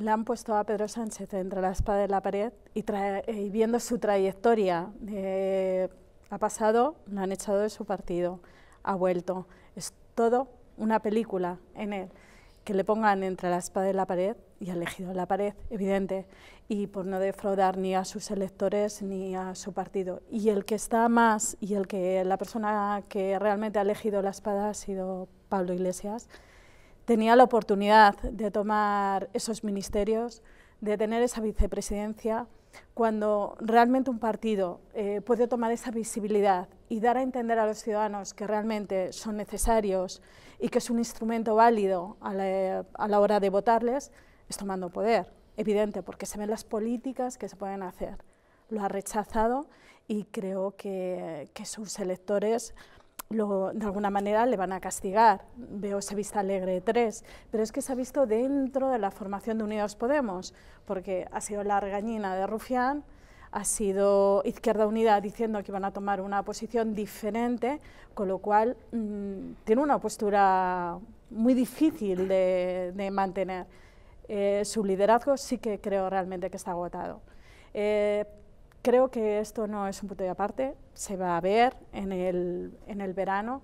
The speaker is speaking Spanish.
le han puesto a Pedro Sánchez entre la espada y la pared y, eh, viendo su trayectoria, eh, ha pasado, lo han echado de su partido, ha vuelto. Es todo una película en él. Que le pongan entre la espada y la pared y ha elegido la pared, evidente, y por no defraudar ni a sus electores ni a su partido. Y el que está más y el que la persona que realmente ha elegido la espada ha sido Pablo Iglesias tenía la oportunidad de tomar esos ministerios, de tener esa vicepresidencia, cuando realmente un partido eh, puede tomar esa visibilidad y dar a entender a los ciudadanos que realmente son necesarios y que es un instrumento válido a la, hora de votarles, es tomando poder, evidente, porque se ven las políticas que se pueden hacer. Lo ha rechazado y creo que sus electores de alguna manera le van a castigar. Veo ese Vista Alegre 3, pero es que se ha visto dentro de la formación de Unidos Podemos, porque ha sido la regañina de Rufián, ha sido Izquierda Unida diciendo que iban a tomar una posición diferente, con lo cual mm, tiene una postura muy difícil de, mantener. Eh, su liderazgo sí que creo realmente que está agotado. Eh, Creo que esto no es un punto de aparte, se va a ver en el, en el verano